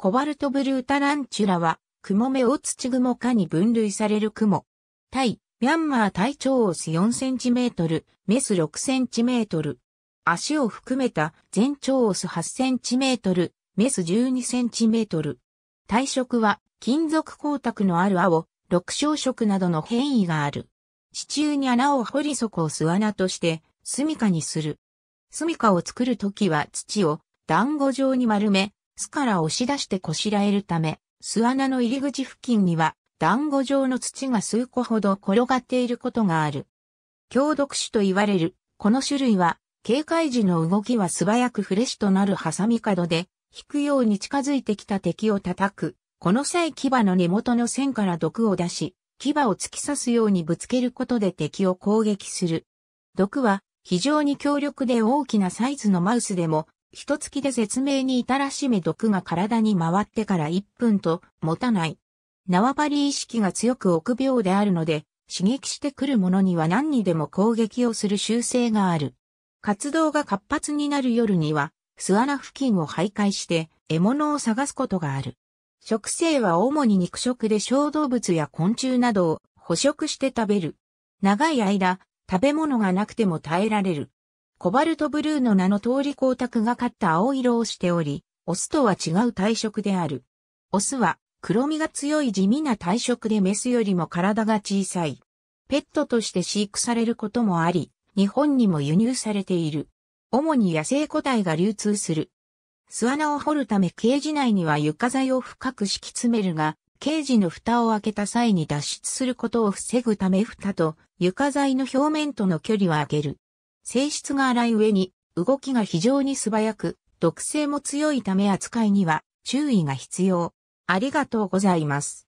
コバルトブルータランチュラは、クモメオツチグモ科に分類されるクモ。イ、ミャンマー体長オス4センチメートル、メス6センチメートル。足を含めた全長オス8センチメートル、メス12センチメートル。体色は金属光沢のある青、緑小色などの変異がある。地中に穴を掘り底を巣穴として、住処にする。住処を作るときは土を団子状に丸め、巣から押し出してこしらえるため、巣穴の入り口付近には団子状の土が数個ほど転がっていることがある。強毒種と言われる、この種類は、警戒時の動きは素早くフレッシュとなるハサミ角で、引くように近づいてきた敵を叩く。この際牙の根元の線から毒を出し、牙を突き刺すようにぶつけることで敵を攻撃する。毒は非常に強力で大きなサイズのマウスでも一月で説明に至らしめ毒が体に回ってから1分と持たない。縄張り意識が強く臆病であるので、刺激してくる者には何にでも攻撃をする習性がある。活動が活発になる夜には、巣穴付近を徘徊して獲物を探すことがある。食性は主に肉食で小動物や昆虫などを捕食して食べる。長い間、食べ物がなくても耐えられる。コバルトブルーの名の通り光沢がかった青色をしており、オスとは違う体色である。オスは黒みが強い地味な体色でメスよりも体が小さい。ペットとして飼育されることもあり、日本にも輸入されている。主に野生個体が流通する。巣穴を掘るためケージ内には床材を深く敷き詰めるが、ケージの蓋を開けた際に脱出することを防ぐため蓋と床材の表面との距離は開ける。性質が荒い上に、動きが非常に素早く、毒性も強いため扱いには注意が必要。ありがとうございます。